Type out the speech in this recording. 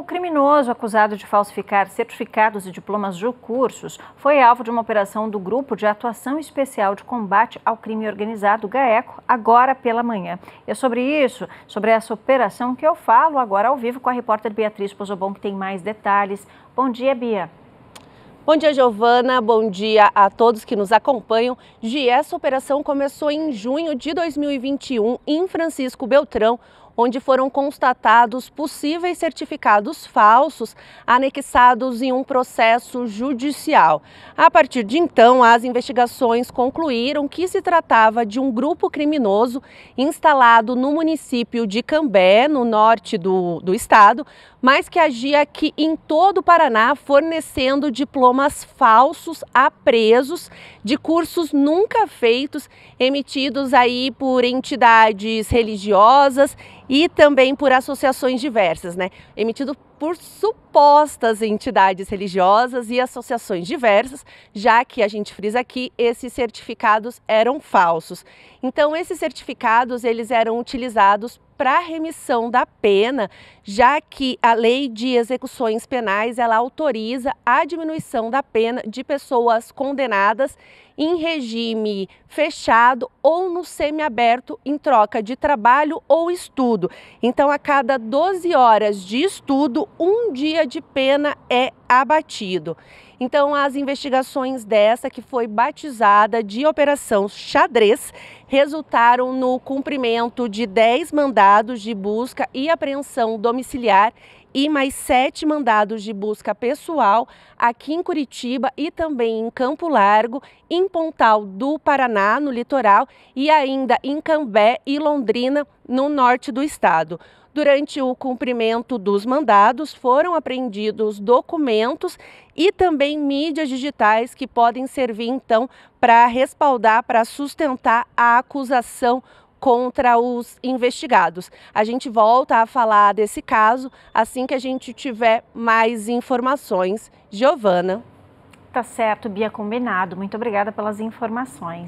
O criminoso acusado de falsificar certificados e diplomas de cursos foi alvo de uma operação do Grupo de Atuação Especial de Combate ao Crime Organizado, GAECO, agora pela manhã. E é sobre isso, sobre essa operação, que eu falo agora ao vivo com a repórter Beatriz Pozobon, que tem mais detalhes. Bom dia, Bia. Bom dia, Giovana. Bom dia a todos que nos acompanham. Gi, essa operação começou em junho de 2021 em Francisco Beltrão, onde foram constatados possíveis certificados falsos anexados em um processo judicial. A partir de então, as investigações concluíram que se tratava de um grupo criminoso instalado no município de Cambé, no norte do, do estado, mas que agia aqui em todo o Paraná, fornecendo diplomas falsos a presos de cursos nunca feitos, emitidos aí por entidades religiosas e também por associações diversas, né? Emitido por supostas entidades religiosas e associações diversas, já que a gente frisa aqui, esses certificados eram falsos. Então, esses certificados, eles eram utilizados para remissão da pena, já que a lei de execuções penais ela autoriza a diminuição da pena de pessoas condenadas em regime fechado ou no semiaberto em troca de trabalho ou estudo. Então, a cada 12 horas de estudo, um dia de pena é abatido. Então, as investigações dessa, que foi batizada de Operação Xadrez, resultaram no cumprimento de 10 mandados de busca e apreensão domiciliar e mais sete mandados de busca pessoal aqui em Curitiba e também em Campo Largo, em Pontal do Paraná, no litoral, e ainda em Cambé e Londrina, no norte do estado. Durante o cumprimento dos mandados, foram apreendidos documentos e também mídias digitais que podem servir então para respaldar, para sustentar a acusação contra os investigados. A gente volta a falar desse caso assim que a gente tiver mais informações. Giovana. Tá certo, Bia, combinado. Muito obrigada pelas informações.